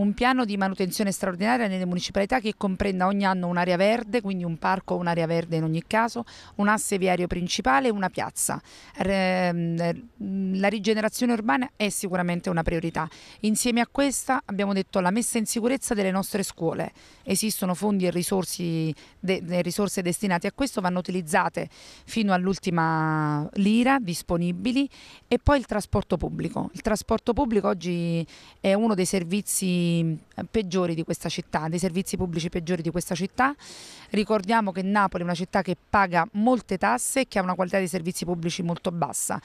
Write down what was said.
un piano di manutenzione straordinaria nelle municipalità che comprenda ogni anno un'area verde, quindi un parco o un'area verde in ogni caso, un asse viario principale e una piazza. Mm, la rigenerazione urbana è sicuramente una priorità. Insieme a questa abbiamo detto la messa in sicurezza delle nostre scuole. Esistono fondi e risorse, de, risorse destinate a questo, vanno utilizzate fino all'ultima lira disponibili e poi il trasporto pubblico. Il trasporto pubblico oggi è uno dei servizi eh, peggiori di questa città, dei servizi pubblici peggiori di questa città. Ricordiamo che Napoli è una città che paga molte tasse e che ha una qualità dei servizi pubblici molto bassa.